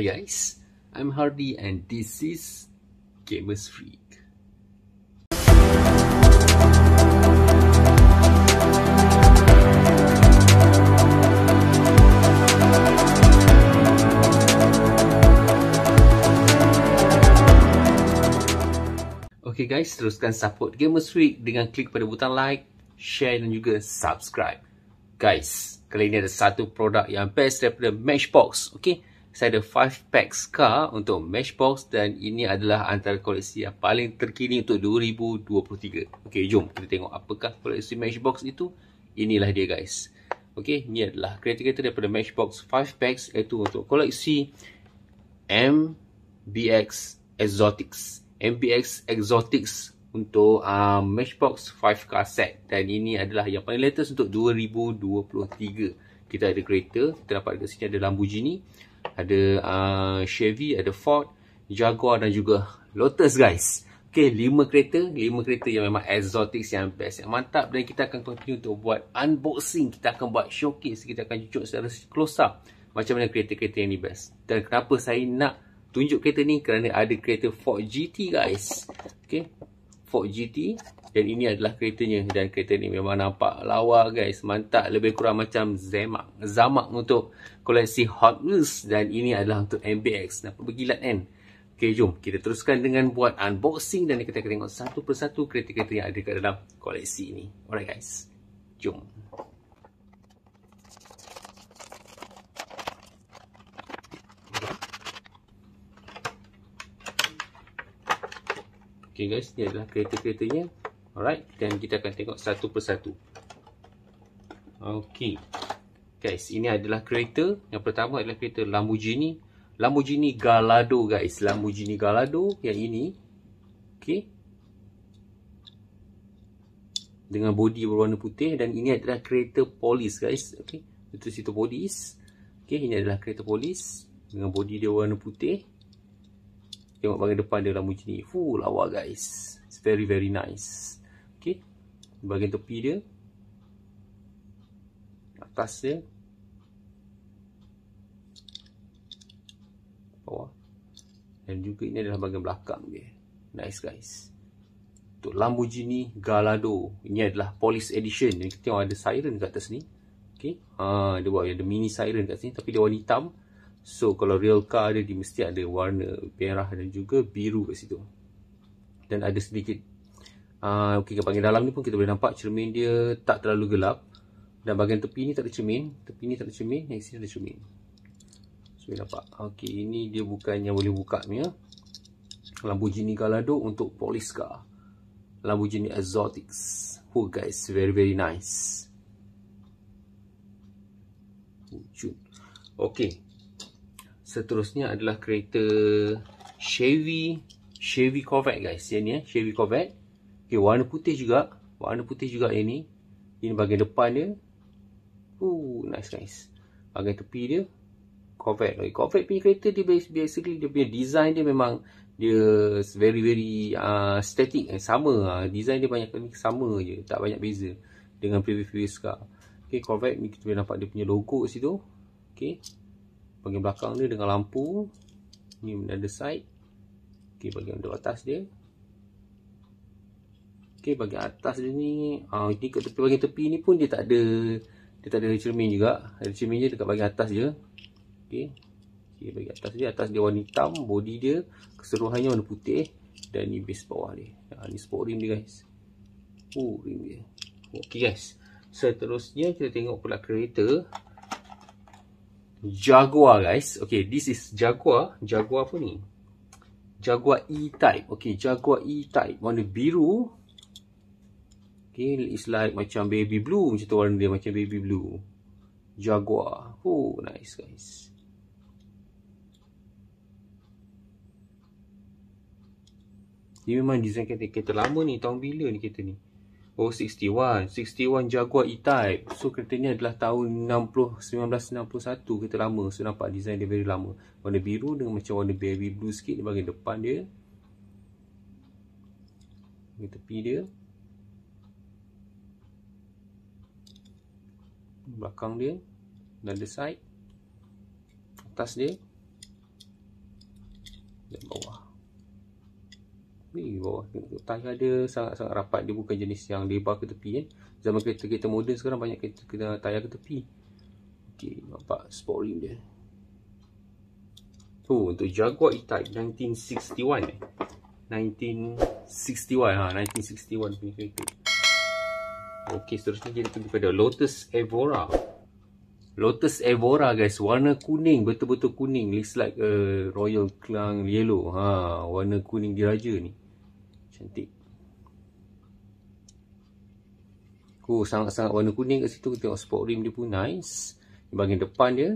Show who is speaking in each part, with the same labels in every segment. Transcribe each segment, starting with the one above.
Speaker 1: Hi guys, I'm Hardy and this is Gamers Freak. Okay guys, teruskan support Gamers Freak dengan klik pada butang like, share dan juga subscribe. Guys, kali ini ada satu produk yang best daripada Matchbox. Okay saya ada 5 packs car untuk matchbox dan ini adalah antara koleksi yang paling terkini untuk 2023 ok jom kita tengok apakah koleksi matchbox itu inilah dia guys ok ni adalah kereta-kereta daripada matchbox 5 packs iaitu untuk koleksi MBX Exotics MBX Exotics untuk uh, matchbox 5 car set dan ini adalah yang paling latest untuk 2023 kita ada kereta, kita dapat kat sini ada Lamborghini ada uh, Chevy, ada Ford, Jaguar dan juga Lotus guys. Okay, lima kereta, lima kereta yang memang exotic yang best yang mantap dan kita akan continue untuk buat unboxing, kita akan buat showcase, kita akan cucuk secara close up macam mana kereta-kereta yang ni best. Dan kenapa saya nak tunjuk kereta ni kerana ada kereta Ford GT guys. Okay, Ford GT dan ini adalah keretanya dan kereta ni memang nampak lawa guys. Mantap lebih kurang macam zamak. Zamak untuk koleksi Hot Wheels dan ini adalah untuk MBX. Nampak berkilat kan? Okay, jom kita teruskan dengan buat unboxing dan kita akan tengok satu persatu kereta-kereta yang ada kat dalam koleksi ini. Alright guys, jom. Okay guys, ni adalah kereta-keretanya Alright, dan kita akan tengok satu persatu. Okay. Guys, ini adalah kereta. Yang pertama adalah kereta Lamborghini. Lamborghini Gallardo guys. Lamborghini Gallardo yang ini. Okay. Dengan bodi berwarna putih. Dan ini adalah kereta polis guys. Okay. Itu situ polis. Okay, ini adalah kereta polis. Dengan bodi dia warna putih. Tengok bagian depan dia Lamborghini. full lawa guys. It's very, very nice okey bahagian tepi dia atas dia bawah dan juga ini adalah bahagian belakang dia nice guys untuk Lamborghini Gallardo ini adalah police edition jadi kita tengok ada siren kat atas ni okey ha dia buat ada mini siren kat sini tapi dia warna hitam so kalau real car dia, dia mesti ada warna merah dan juga biru kat situ dan ada sedikit uh, ah, okay, ke bahagian dalam ni pun kita boleh nampak cermin dia tak terlalu gelap dan bahagian tepi ni tak ada cermin tepi ni tak ada cermin yang sini ada cermin so boleh nampak ok ini dia bukan yang boleh buka ni ya. jenis Galado untuk poliska. car jenis Exotics oh guys very very nice wujud ok seterusnya adalah kereta Chevy Chevy Corvette guys yang ni eh Chevy Corvette Okey, warna putih juga. Warna putih juga yang ni. Ini bahagian depan dia. Oh nice nice. Bahagian tepi dia Corvette. Okay, Corvette punya kereta dia basically dia punya design dia memang dia very very uh, static eh, sama uh, design dia banyak kali sama je tak banyak beza dengan previous previous car okey Corvette ni kita boleh nampak dia punya logo kat situ okey bagian belakang ni dengan lampu ni ada side okey bagian atas dia Okey, bagi atas dia ni, ah uh, dekat tepi bahagian tepi ni pun dia tak ada dia tak ada cermin juga. Ada cerminnya dekat bahagian atas je. Okey. Okey, bagi atas dia atas dia warna hitam, body dia keseluruhannya warna putih dan ni base bawah ah, ni. Ha ni sporing dia guys. Oh, ring dia. Okey guys. Seterusnya kita tengok pula kereta Jaguar guys. Okey, this is Jaguar. Jaguar apa ni? Jaguar E-Type. Okey, Jaguar E-Type warna biru Okay, it's like macam baby blue. Macam tu warna dia macam baby blue. Jaguar. Oh, nice guys. Ni memang design kereta, kereta lama ni. Tahun bila ni kereta ni? Oh, 61. 61 Jaguar E-Type. So, kereta ni adalah tahun 60, 1961. Kereta lama. So, nampak design dia very lama. Warna biru dengan macam warna baby blue sikit di bahagian depan dia. Di tepi dia. belakang dia dan the side atas dia dan bawah ni bawah tayar dia sangat-sangat rapat dia bukan jenis yang lebar ke tepi kan eh? zaman kereta kita moden sekarang banyak kereta, kereta tayar ke tepi ok nampak sport rim dia tu oh, untuk Jaguar E-Type 1961 eh 1961 ha 1961 punya kereta Okey, seterusnya kita pergi pada Lotus Evora. Lotus Evora guys, warna kuning, betul-betul kuning. Looks like uh, royal klang yellow. Ha, warna kuning diraja ni. Cantik. Ku oh, sangat-sangat warna kuning kat situ. Tengok sport rim dia pun nice. Di bahagian depan dia.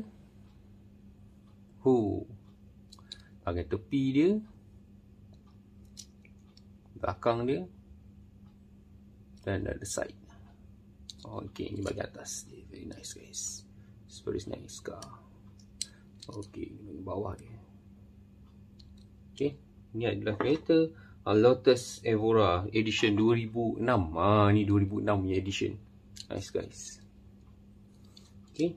Speaker 1: Hu. Bahagian tepi dia. Belakang dia. Dan ada side. Okay, ini bagi atas. Very nice guys. Super nice car. Okay, ini bagi bawah dia. Okay, ini adalah kereta Lotus Evora Edition 2006. Ah, ini 2006 ya edition. Nice guys. Okay.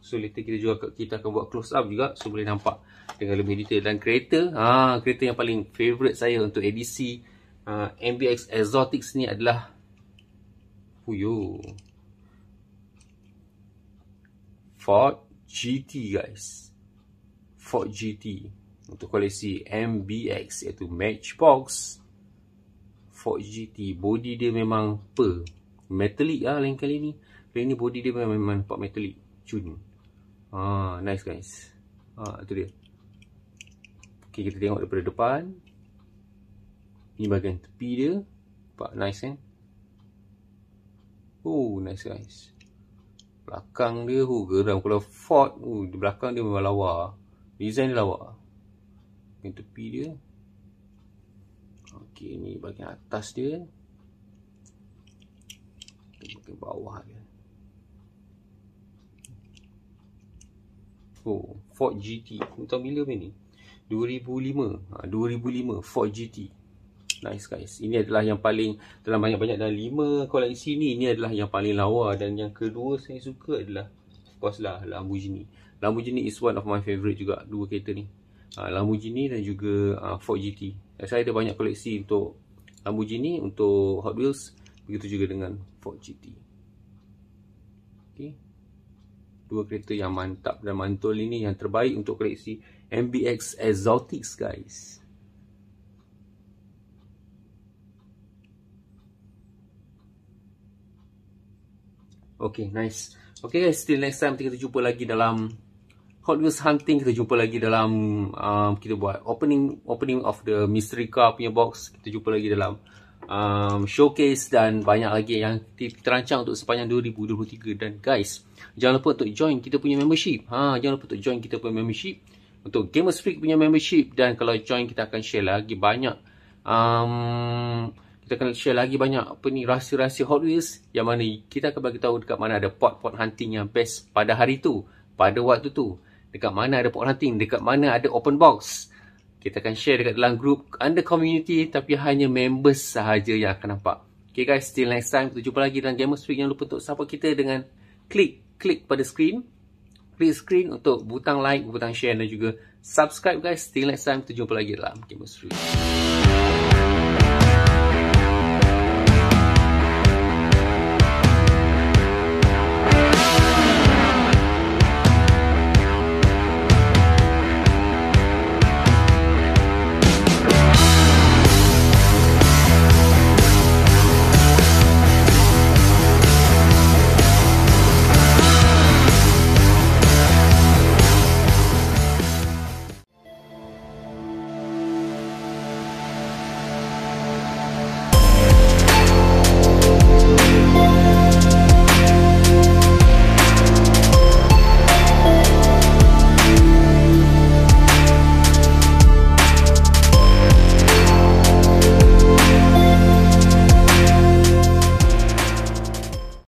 Speaker 1: So later kita juga kita akan buat close up juga so boleh nampak dengan lebih detail dan kereta ha kereta yang paling favorite saya untuk edisi uh, ah, MBX Exotics ni adalah Puyo Ford GT guys Ford GT Untuk koleksi MBX Iaitu Matchbox Ford GT Body dia memang per Metallic lah lain kali ni Kali ni body dia memang, memang nampak metallic Cun Haa ah, nice guys Haa ah, tu dia Okay kita tengok daripada depan Ini bahagian tepi dia Nampak nice kan eh? Oh nice guys Belakang dia oh, geram Kalau Ford oh, di Belakang dia memang lawa Design dia lawa Yang tepi dia Ok ni bahagian atas dia Kita buka bawah dia Oh Ford GT Tentang bila ni 2005 ha, 2005 Ford GT Nice guys. Ini adalah yang paling dalam banyak-banyak dalam 5 koleksi ni. Ini adalah yang paling lawa dan yang kedua saya suka adalah of lah Lamborghini. Lamborghini is one of my favorite juga dua kereta ni. Uh, Lamborghini dan juga uh, Ford GT. Eh, saya ada banyak koleksi untuk Lamborghini untuk Hot Wheels begitu juga dengan Ford GT. Okay, Dua kereta yang mantap dan mantul ini yang terbaik untuk koleksi MBX Exotics guys. Okay, nice. Okay guys, till next time kita jumpa lagi dalam Hot Wheels Hunting. Kita jumpa lagi dalam um, kita buat opening opening of the mystery car punya box. Kita jumpa lagi dalam um, showcase dan banyak lagi yang terancang untuk sepanjang 2023. Dan guys, jangan lupa untuk join kita punya membership. Ha, jangan lupa untuk join kita punya membership. Untuk Gamers Freak punya membership. Dan kalau join, kita akan share lagi banyak. Um, kita akan share lagi banyak apa ni rahsia-rahsia Hot Wheels yang mana kita akan bagi tahu dekat mana ada pot-pot hunting yang best pada hari tu, pada waktu tu. Dekat mana ada pot hunting, dekat mana ada open box. Kita akan share dekat dalam group under community tapi hanya members sahaja yang akan nampak. Okay guys, till next time. Kita jumpa lagi dalam Gamers Week. Jangan lupa untuk support kita dengan klik, klik pada screen. Klik screen untuk butang like, butang share dan juga subscribe guys. Till next time. Kita jumpa lagi dalam Gamers Week.